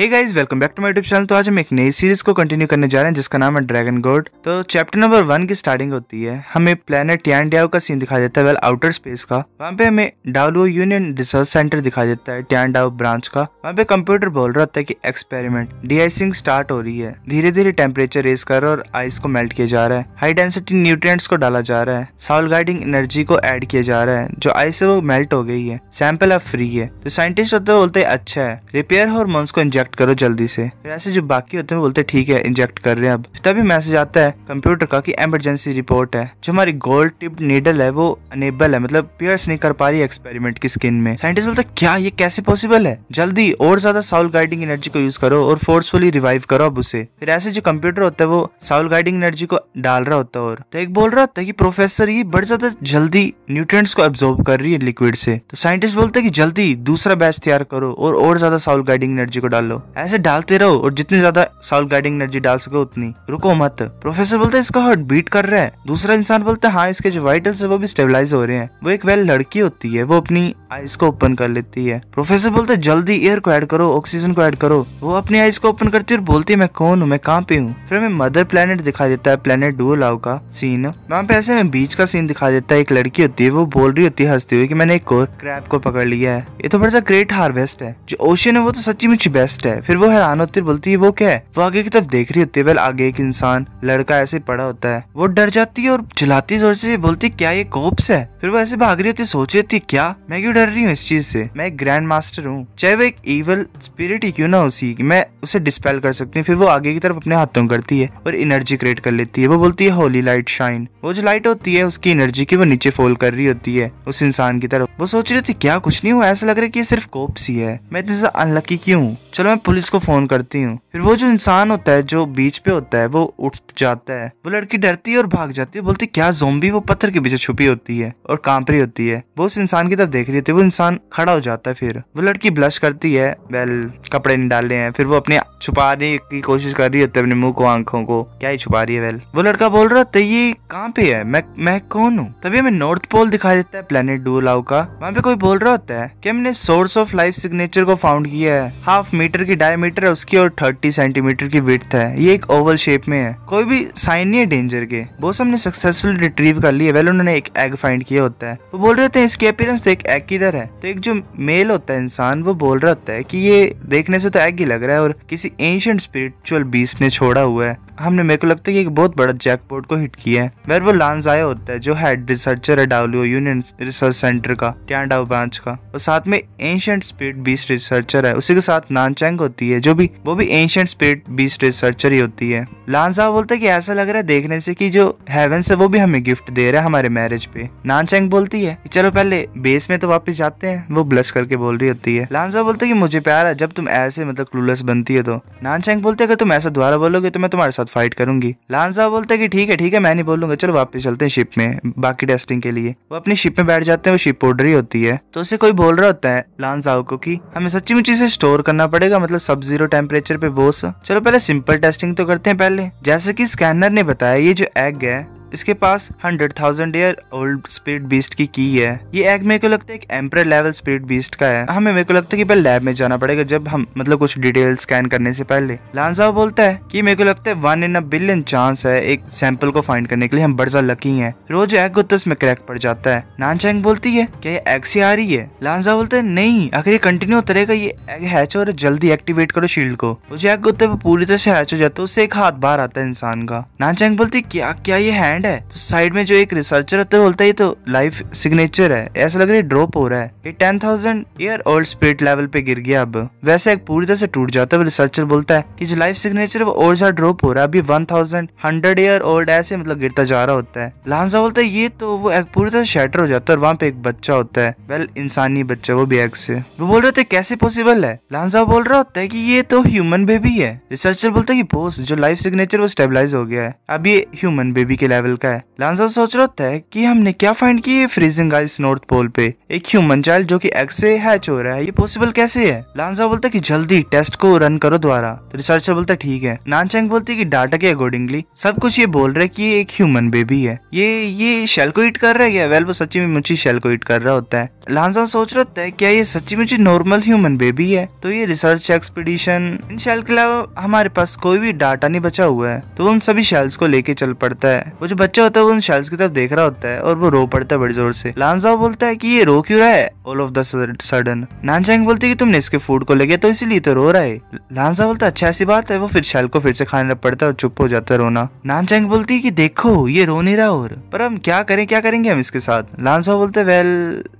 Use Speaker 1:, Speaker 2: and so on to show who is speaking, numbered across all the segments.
Speaker 1: Hey guys welcome back to my YouTube channel तो आज हम एक नई सीरीज को कंटिन्यू करने जा रहे हैं जिसका नाम है ड्रैगन गोड तो चैप्टर नंबर वन की स्टार्टिंग होती है हमें प्लेनेट टियांडियाओ का सीन दिखा देता है वेल आउटर स्पेस का वहाँ पे हमें डाउलो यूनियन रिसर्च सेंटर दिखा देता है डाओ ब्रांच का वहाँ पे कंप्यूटर बोल रहा होता है की एक्सपेरिमेंट डी स्टार्ट हो रही है धीरे धीरे टेम्परेचर रेस कर रहा और आइस को मेल्ट किया जा रहा है हाई डेंसिटी न्यूट्रिय को डाला जा रहा है साउल गाइडिंग एनर्जी को एड किया जा रहा है जो आइस है वो मेल्ट हो गई है सैंपल अब फ्री है तो साइंटिस्ट होते बोलते अच्छा है रिपेयर हॉर्मोन्स को इंजेक्ट इंजेक्ट करो जल्दी से फिर ऐसे जो बाकी होते हैं बोलते ठीक है इंजेक्ट कर रहे हैं अब तभी मैसेज आता है कंप्यूटर का कि एमरजेंसी रिपोर्ट है जो हमारी गोल्ड टिप नीडल है वो अनेबल है मतलब पियर्स नहीं कर पा रही एक्सपेरिमेंट की स्किन में साइंटिस्ट बोलते क्या ये कैसे पॉसिबल है जल्दी और ज्यादा साउल गाइडिंग एनर्जी को यूज करो और फोर्सफुली रिवाइव करो अब उसे फिर ऐसे जो कंप्यूटर होता है वो साउल गाइडिंग एनर्जी को डाल रहा होता है और तो एक बोल रहा होता है कि प्रोफेसर ये बड़े ज्यादा जल्दी न्यूट्रिएंट्स को एब्जॉर्ब कर रही है लिक्विड से तो साइंटिस्ट बोलते हैं कि जल्दी दूसरा बैच तैयार करो और और ज्यादा साउल गाइडिंग एनर्जी को डाल लो ऐसे डालते रहो और जितनी ज्यादा साउल गाइडिंग एनर्जी डाल सको उतनी रुको मत प्रोफेसर बोलते इसका हार्ट बीट कर रहा है दूसरा इंसान बोलता है हाँ इसके जो वाइटल्स है वो भी स्टेबिलाईज हो रहे हैं वो एक वेल लड़की होती है वो अपनी आईज को ओपन कर लेती है प्रोफेसर बोलते जल्दी एयर को एड करो ऑक्सीजन को एड करो वो अपनी आईज को ओपन करती है और बोलती है मैं कौन हूँ मैं कहाँ पे हूँ फिर हमें मदर प्लेनेट दिखा देता है प्लेनेट लाव का सीन वहाँ पे ऐसे में बीच का सीन दिखा देता है एक लड़की होती है वो बोल रही होती है हंसती हुई की मैंने एक और क्रैप को पकड़ लिया है ये तो बड़ा सा ग्रेट हार्वेस्ट है जो ओशन है वो तो सच्ची मुझी बेस्ट दोस्त है फिर वो हैरान होती बोलती है वो क्या है वो आगे की तरफ देख रही होती है आगे एक इंसान लड़का ऐसे पड़ा होता है वो डर जाती है और चिल्लाती जोर से बोलती क्या ये कोप्स है फिर वो ऐसे भाग रही होती सोच रही थी क्या मैं क्यों डर रही हूँ इस चीज से मैं एक ग्रैंड मास्टर हूँ चाहे वो एक इवल स्पिरिट ही क्यों ना उसी की मैं उसे डिस्पेल कर सकती हूँ फिर वो आगे की तरफ अपने हाथों करती है और एनर्जी क्रिएट कर लेती है वो बोलती है होली लाइट शाइन वो जो लाइट होती है उसकी एनर्जी की वो नीचे फोल कर रही होती है उस इंसान की तरफ वो सोच रही थी क्या कुछ नहीं हुआ ऐसा लग रहा है की सिर्फ कोप्स ही है मैं इतने अनलकी क्यूँ चलो मैं पुलिस को फोन करती हूँ फिर वो जो इंसान होता है जो बीच पे होता है वो उठ जाता है वो लड़की डरती है और भाग जाती है बोलती क्या जोम्बी वो पत्थर के पीछे छुपी होती है और कांप रही होती है वो उस इंसान की तरफ देख रही होती है वो इंसान खड़ा हो जाता है फिर वो लड़की ब्लश करती है वेल कपड़े नहीं डाले हैं फिर वो अपने छुपाने की कोशिश कर रही होती है अपने मुंह को आंखों को क्या ही छुपा रही है वेल वो लड़का बोल रहा था ये कहाँ पे है मैं मैं कौन हूँ तभी हमें नॉर्थ पोल दिखाई देता है प्लेनेट लाव का वहाँ पे कोई बोल रहा होता है की हमने सोर्स ऑफ लाइफ सिग्नेचर को फाउंड किया है हाफ मीटर सेंटीमीटर की डायमीटर है उसकी और थर्टी सेंटीमीटर की विथ है ये एक ओवल शेप में है कोई भी साइन नहीं है डेंजर के बोसम ने सक्सेसफुल रिट्रीव कर लिया वेल उन्होंने एक एग फाइंड किया होता है वो बोल रहे होते हैं इसकी अपीयरेंस तो एक एग किधर है तो एक जो मेल होता है इंसान वो बोल रहा होता है की ये देखने से तो एग ही लग रहा है और किसी एंशियंट स्पिरिचुअल बीस ने छोड़ा हुआ है हमने मेरे को लगता है कि एक बहुत बड़ा जैकपॉट को हिट किया है वेर वो लांस आया होता है जो हेड रिसर्चर है डब्ल्यू यूनियन रिसर्च सेंटर का ट्यांडाव ब्रांच का और साथ में एंशियंट स्पिरिट बीस रिसर्चर है उसी के साथ नानचैंग रैंक होती है जो भी वो भी एंशियंट स्पिरिट बीस्ट रिसर्चर ही होती है लान साहब बोलते कि ऐसा लग रहा है देखने से कि जो हेवन से वो भी हमें गिफ्ट दे रहा है हमारे मैरिज पे नान चैंग बोलती है चलो पहले बेस में तो वापस जाते हैं वो ब्लश करके बोल रही होती है लान साहब बोलते कि मुझे प्यार है जब तुम ऐसे मतलब क्लूलेस बनती तो। है तो नान चैंग बोलते अगर तुम ऐसा दोबारा बोलोगे तो मैं तुम्हारे साथ फाइट करूंगी लान साहब बोलते कि ठीक है ठीक है मैं नहीं बोलूंगा चलो वापस चलते हैं शिप में बाकी टेस्टिंग के लिए वो अपनी शिप में बैठ जाते हैं वो शिप पोडरी होती है तो उसे कोई बोल रहा होता है लान साहब को की हमें सच्ची मुच्ची से स्टोर करना पड़ेगा मतलब सब जीरो टेम्परेचर पे बोस चलो पहले सिंपल टेस्टिंग तो करते हैं पहले जैसे कि स्कैनर ने बताया ये जो एग है इसके पास hundred thousand year old spirit beast की की है ये एग मेरे को लगता है एक एम्पर लेवल स्पिरिट बीस्ट का है हमें मेरे को लगता है कि पहले लैब में जाना पड़ेगा जब हम मतलब कुछ डिटेल स्कैन करने से पहले लान बोलता है कि मेरे को लगता है one in a billion chance है एक सैंपल को फाइंड करने के लिए हम बड़ा लकी है रोज एग को उसमें क्रैक पड़ जाता है नान चैंग बोलती है क्या ये एग से आ रही है लांजा बोलते है नहीं आखिर ये कंटिन्यू उतरेगा ये एग हैच और जल्दी एक्टिवेट करो शील्ड को उस एग को पूरी तरह से हैच हो जाता है उससे एक हाथ बाहर आता है इंसान का नान चैंग बोलती क्या क्या ये हैंड हैंड है तो साइड में जो एक रिसर्चर होते तो बोलता है तो लाइफ सिग्नेचर है ऐसा लग रहा है ड्रॉप हो रहा है ये ten thousand year old spirit level पे गिर गया अब वैसे एक पूरी तरह से टूट जाता है रिसर्चर बोलता है की जो लाइफ सिग्नेचर वो और ज्यादा ड्रॉप हो रहा है अभी one thousand hundred year old ऐसे मतलब गिरता जा रहा होता है लहानसा बोलता है ये तो वो एक पूरी तरह से शेटर हो जाता है और वहाँ पे एक बच्चा होता है वेल इंसानी बच्चा वो भी एक से वो बोल रहे थे कैसे पॉसिबल है लहानसा बोल रहा होता है की ये तो ह्यूमन बेबी है रिसर्चर बोलता है की बोस जो लाइफ सिग्नेचर वो स्टेबिलाईज हो गया है अब ये ह्यूमन बेबी के लेवल लेवल का है लांसा सोच रहा था कि हमने क्या फाइंड की फ्रीजिंग आइस नॉर्थ पोल पे एक ह्यूमन चाइल्ड जो कि एग से हैच हो रहा है ये पॉसिबल कैसे है लांसा बोलता कि जल्दी टेस्ट को रन करो द्वारा तो रिसर्चर बोलता ठीक है नानचैंग बोलती की डाटा के अकॉर्डिंगली सब कुछ ये बोल रहा है कि एक ह्यूमन बेबी है ये ये शेल को ईट कर रहा है क्या वेल वो सच्ची में मुझे शेल को ईट कर रहा होता है लांसा सोच रहा होता है क्या ये सच्ची में नॉर्मल ह्यूमन बेबी है तो ये रिसर्च एक्सपीडिशन इन शेल के अलावा हमारे पास कोई भी डाटा नहीं बचा हुआ है तो वो उन सभी शेल्स को लेके चल पड़ता है वो जो बच्चा होता है वो उन शेल्स की तरफ देख रहा होता है और वो रो पड़ता है बड़ी जोर से लानजाओ बोलता है कि ये रो क्यों रहा है all of the sudden Nanchang बोलती है कि तुमने इसके फूड को ले गया तो इसीलिए तो रो रहा है लानजा बोलता है अच्छा ऐसी बात है वो फिर शेल को फिर से खाने पड़ता है और चुप हो जाता है रोना नानचैंग बोलती है की देखो ये रो नहीं रहा और पर हम क्या करें क्या करेंगे हम इसके साथ लानजाओ बोलते वेल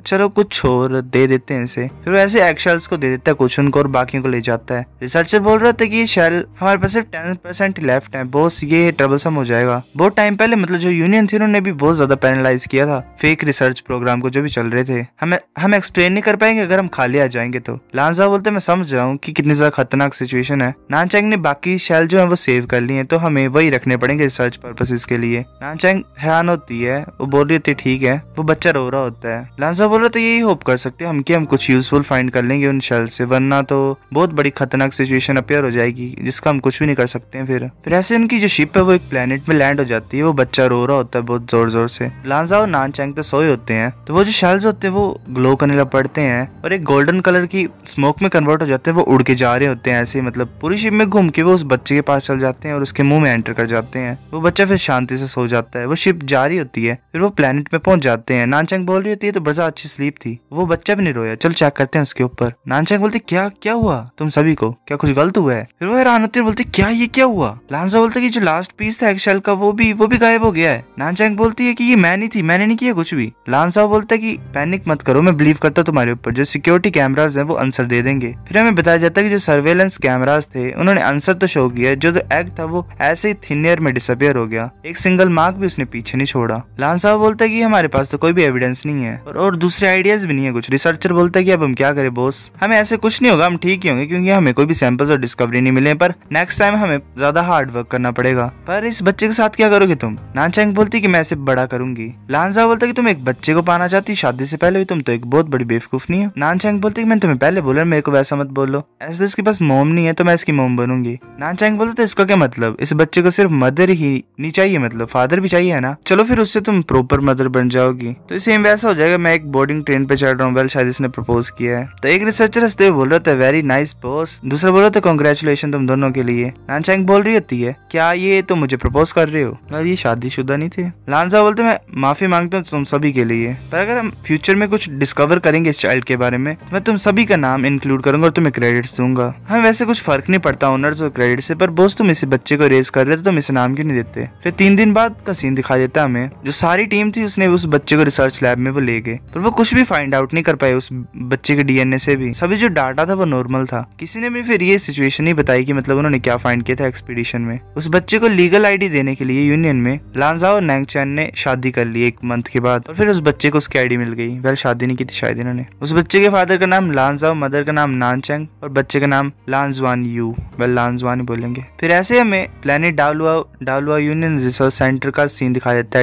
Speaker 1: चलो कुछ और दे देते हैं इसे फिर ऐसे एक्शल्स को दे देता है कुछ उनको और बाकियों को ले जाता है रिसर्चर बोल रहा था कि ये शेल हमारे पास सिर्फ टेन परसेंट लेफ्ट है बॉस ये ट्रबलसम हो जाएगा बहुत टाइम पहले मतलब जो यूनियन थी उन्होंने भी बहुत ज्यादा पेनलाइज किया था फेक रिसर्च प्रोग्राम को जो भी चल रहे थे हमें हम एक्सप्लेन नहीं कर पाएंगे अगर हम खाली आ जाएंगे तो लानजा बोलते मैं समझ रहा हूँ की कितनी ज्यादा खतरनाक सिचुएशन है नानचैंग ने बाकी शेल जो है वो सेव कर ली है तो हमें वही रखने पड़ेंगे रिसर्च पर्पसेस के लिए नानचैंग हैरान होती है वो बोल रही होती ठीक है वो बच्चा रो रहा होता है लानजा बोला तो यही होप कर सकते हैं हम कि हम कुछ यूजफुल फाइंड कर लेंगे उन शेल से वरना तो बहुत बड़ी खतरनाक सिचुएशन अपेयर हो जाएगी जिसका हम कुछ भी नहीं कर सकते हैं फिर फिर ऐसे उनकी जो शिप है वो एक प्लेनेट में लैंड हो जाती है वो बच्चा रो रहा होता है बहुत जोर जोर से लांजा और नान चैंग तो सोए होते हैं तो वो जो शेल्स होते हैं वो ग्लो करने लग पड़ते हैं और एक गोल्डन कलर की स्मोक में कन्वर्ट हो जाते हैं वो उड़ के जा रहे होते हैं ऐसे मतलब पूरी शिप में घूम के वो उस बच्चे के पास चल जाते हैं और उसके मुंह में एंटर कर जाते हैं वो बच्चा फिर शांति से सो जाता है वो शिप जा रही होती है फिर वो प्लेनेट में पहुंच जाते हैं चैंग बोल रही होती है तो बजा अच्छी स्लीप थी वो बच्चा भी नहीं रोया चल चेक करते हैं उसके ऊपर नानचैंग बोलते क्या क्या हुआ तुम सभी को क्या कुछ गलत हुआ है फिर वो हैरान होते बोलते क्या ये क्या हुआ लानसा बोलते की जो लास्ट पीस था एक्सल का वो भी वो भी गायब हो गया है नानचैंग बोलती है की ये मैं नहीं थी मैंने नहीं किया कुछ भी लानसा बोलता की पैनिक मत करो मैं बिलीव करता तुम्हारे ऊपर जो सिक्योरिटी कैमराज है वो आंसर दे देंगे फिर हमें बताया जाता की जो सर्वेलेंस कैमराज थे उन्होंने आंसर तो शो किया जो एग तो था वो ऐसे ही थिन एयर में डिसअपियर हो गया एक सिंगल मार्क भी उसने पीछे नहीं छोड़ा लांसा बोलता की हमारे पास तो कोई भी एविडेंस नहीं है और, और दूसरे आइडियाज भी नहीं है कुछ रिसर्चर बोलते हैं कि अब हम क्या करें बॉस हमें ऐसे कुछ नहीं होगा हम ठीक ही होंगे क्योंकि हमें कोई भी सैंपल्स और डिस्कवरी नहीं मिले पर नेक्स्ट टाइम हमें ज्यादा हार्ड वर्क करना पड़ेगा पर इस बच्चे के साथ क्या करोगे तुम नानचैंग बोलती की मैं इसे बड़ा करूंगी लानजा बोलता की तुम एक बच्चे को पाना चाहती शादी से पहले भी तुम तो एक बहुत बड़ी बेवकूफ नहीं हो नानचैंग बोलती की मैंने तुम्हें पहले बोला मेरे को वैसा मत बोलो ऐसे तो इसके पास मोम नहीं है तो मैं इसकी मोम बनूंगी नानचैंग बोलते तो इसका क्या मतलब इस बच्चे को सिर्फ मदर ही नहीं चाहिए मतलब फादर भी चाहिए है ना चलो फिर उससे तुम प्रॉपर मदर बन जाओगी तो सेम वैसा हो जाएगा मैं एक बोर्डिंग ट्रेन पे चढ़ रहा हूँ वेल शायद इसने प्रपोज किया है तो एक रिसर्चर हंसते हुए बोल रहे थे वेरी नाइस बॉस दूसरा बोल रहे थे कॉन्ग्रेचुलेशन तुम दोनों के लिए नानचैंग बोल रही होती है क्या ये तुम मुझे प्रपोज कर रहे हो ये शादी नहीं थे लानसा बोलते मैं माफी मांगता हूँ तुम सभी के लिए पर अगर हम फ्यूचर में कुछ डिस्कवर करेंगे इस चाइल्ड के बारे में मैं तुम सभी का नाम इंक्लूड करूंगा और तुम्हें क्रेडिट दूंगा हमें वैसे कुछ फर्क नहीं पड़ता ओनर्स और क्रेडिट से पर बोस तुम इसे बच्चे को रेस कर रहे थे तो तुम इसे नाम क्यों नहीं देते फिर तीन दिन बाद का सीन दिखा देता हमें जो सारी टीम थी उसने उस बच्चे को रिसर्च लैब में वो ले गए पर वो वो कुछ भी फाइंड आउट नहीं कर पाए उस बच्चे के डीएनए से भी सभी जो डाटा था वो नॉर्मल था किसी ने भी फिर ये सिचुएशन ही बताई कि मतलब उन्होंने क्या फाइंड किया था एक्सपीडिशन में उस बच्चे को लीगल आईडी देने के लिए यूनियन में लांजा और नैंग चैन ने शादी कर ली एक मंथ के बाद और फिर उस बच्चे को उसकी आईडी मिल गई वह शादी नहीं की थी शायद इन्होंने उस बच्चे के फादर का नाम लांजा मदर का नाम नान चैंग और बच्चे का नाम लांजवान यू वह लांजवान बोलेंगे फिर ऐसे हमें planet Dalua Dalua union research center का सीन दिखाया जाता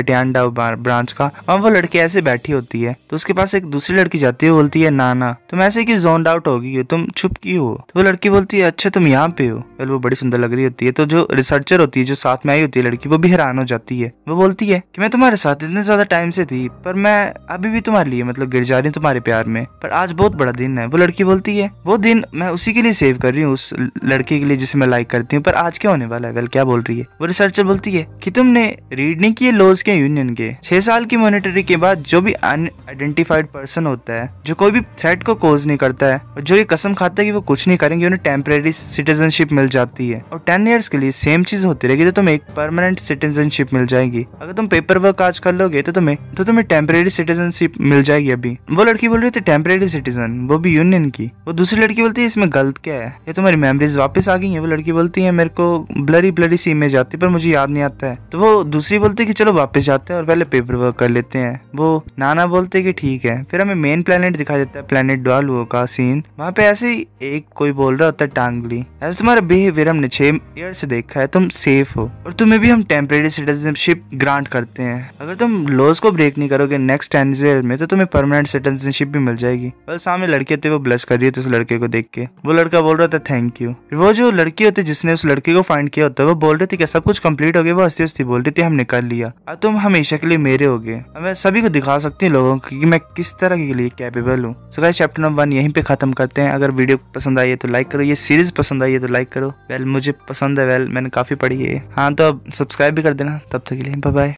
Speaker 1: है ब्रांच का वहाँ वो लड़की ऐसे बैठी होती है तो उसके पास एक दूसरी लड़की जाती है बोलती है नाना तुम ऐसे की जोन आउट होगी हो तुम छुप की हो तो वो लड़की बोलती है अच्छा तुम यहाँ पे हो पहले वो बड़ी सुंदर लग रही होती है तो जो रिसर्चर होती है जो साथ में आई होती है लड़की वो भी हैरान हो जाती है वो बोलती है की मैं तुम्हारे साथ इतने ज्यादा टाइम से थी पर मैं अभी भी तुम्हारे लिए मतलब गिर जा रही हूँ तुम्हारे प्यार में पर आज बहुत बड़ा दिन है वो लड़की बोलती है वो दिन मैं उसी के लिए सेव कर रही हूँ उस लड़के के लिए जिसे मैं लाइक करती हूँ पर आज क्या होने वाला है वेल क्या बोल रही है वो रिसर्चर बोलती है कि तुमने रीड नहीं किए लॉज के यूनियन के छह साल की मॉनिटरी के बाद जो भी अनआइडेंटिफाइड क्वालिफाइड पर्सन होता है जो कोई भी थ्रेट को कोज नहीं करता है और जो ये कसम खाता है कि वो कुछ नहीं करेंगे उन्हें टेम्परेरी सिटीजनशिप मिल जाती है और टेन ईयर्स के लिए सेम चीज होती रहेगी तो तुम्हें एक परमानेंट सिटीजनशिप मिल जाएगी अगर तुम पेपर वर्क आज कर लोगे तो तुम्हें तो तुम्हें टेम्परेरी सिटीजनशिप मिल जाएगी अभी वो लड़की बोल रही थी टेम्परेरी सिटीजन वो भी यूनियन की वो दूसरी लड़की बोलती है इसमें गलत क्या है ये तुम्हारी मेमरीज वापस आ गई है वो लड़की बोलती है मेरे को ब्लरी ब्लरी सी इमेज आती है पर मुझे याद नहीं आता है तो वो दूसरी बोलती है कि चलो वापस जाते हैं और पहले पेपर वर्क कर लेते हैं वो नाना बोलते कि ठीक ठीक है फिर हमें मेन प्लेनेट दिखा देता है प्लेनेट डॉलवो का सीन वहाँ पे ऐसे ही एक कोई बोल रहा होता है टांगली ऐसे तुम्हारा बिहेवियर हमने छह ईयर से देखा है तुम सेफ हो और तुम्हें भी हम टेम्परेरी सिटीजनशिप ग्रांट करते हैं अगर तुम लॉज को ब्रेक नहीं करोगे नेक्स्ट टेन ईयर में तो तुम्हें परमानेंट सिटीजनशिप भी मिल जाएगी बस सामने लड़के होते वो ब्लश कर रही थी उस लड़के को देख के वो लड़का बोल रहा था थैंक यू वो जो लड़की होती जिसने उस लड़के को फाइंड किया होता है वो बोल रही थी क्या सब कुछ कम्प्लीट हो गया वो हंसती हंसती बोल रही थी हमने कर लिया अब तुम हमेशा के लिए मेरे हो गए मैं सभी को दिखा सकती हूँ लोगों को मैं मैं किस तरह के लिए कैपेबल हूँ so guys chapter number one यहीं पे खत्म करते हैं अगर वीडियो पसंद आई है तो लाइक करो ये सीरीज पसंद आई है तो लाइक करो वेल मुझे पसंद है वेल मैंने काफ़ी पढ़ी है हाँ तो अब सब्सक्राइब भी कर देना तब तक के लिए बाय